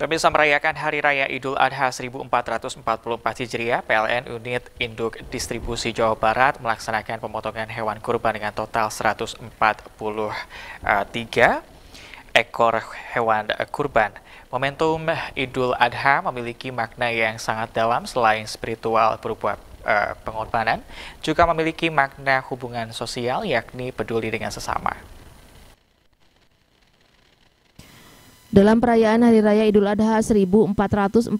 Pemirsa merayakan Hari Raya Idul Adha 1444 Hijriah, PLN Unit Induk Distribusi Jawa Barat melaksanakan pemotongan hewan kurban dengan total 143 ekor hewan kurban. Momentum Idul Adha memiliki makna yang sangat dalam selain spiritual berupa eh, pengorbanan, juga memiliki makna hubungan sosial yakni peduli dengan sesama. Dalam perayaan Hari Raya Idul Adha 1444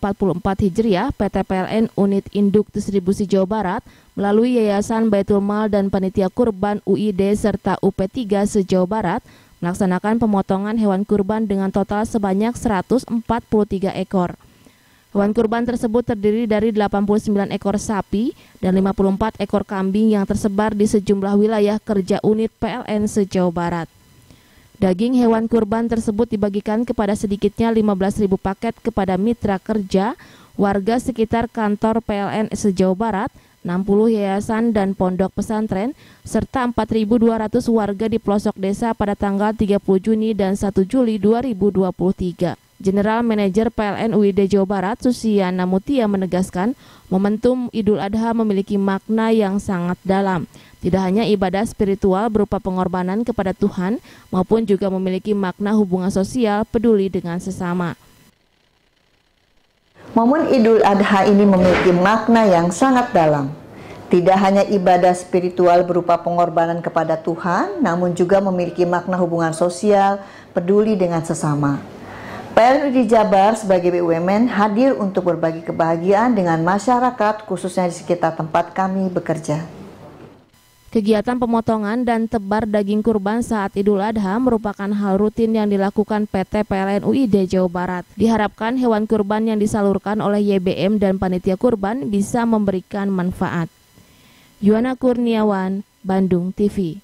Hijriah, PT PLN Unit Induk Distribusi Jawa Barat melalui Yayasan Baitul Mal dan Panitia Kurban UID serta UP3 sejauh Barat melaksanakan pemotongan hewan kurban dengan total sebanyak 143 ekor. Hewan kurban tersebut terdiri dari 89 ekor sapi dan 54 ekor kambing yang tersebar di sejumlah wilayah kerja unit PLN sejauh Barat. Daging hewan kurban tersebut dibagikan kepada sedikitnya 15.000 paket kepada mitra kerja, warga sekitar kantor PLN sejauh Barat, 60 yayasan dan pondok pesantren, serta 4.200 warga di pelosok desa pada tanggal 30 Juni dan 1 Juli 2023. General Manager PLN UID Jawa Barat Susiana Mutia menegaskan momentum Idul Adha memiliki makna yang sangat dalam. Tidak hanya ibadah spiritual berupa pengorbanan kepada Tuhan maupun juga memiliki makna hubungan sosial peduli dengan sesama. Momen Idul Adha ini memiliki makna yang sangat dalam. Tidak hanya ibadah spiritual berupa pengorbanan kepada Tuhan, namun juga memiliki makna hubungan sosial, peduli dengan sesama. PLNU Jabar sebagai BUMN hadir untuk berbagi kebahagiaan dengan masyarakat khususnya di sekitar tempat kami bekerja. Kegiatan pemotongan dan tebar daging kurban saat Idul Adha merupakan hal rutin yang dilakukan PT PLN UID Jawa Barat. Diharapkan hewan kurban yang disalurkan oleh YBM dan panitia kurban bisa memberikan manfaat. Yuana Kurniawan, Bandung TV.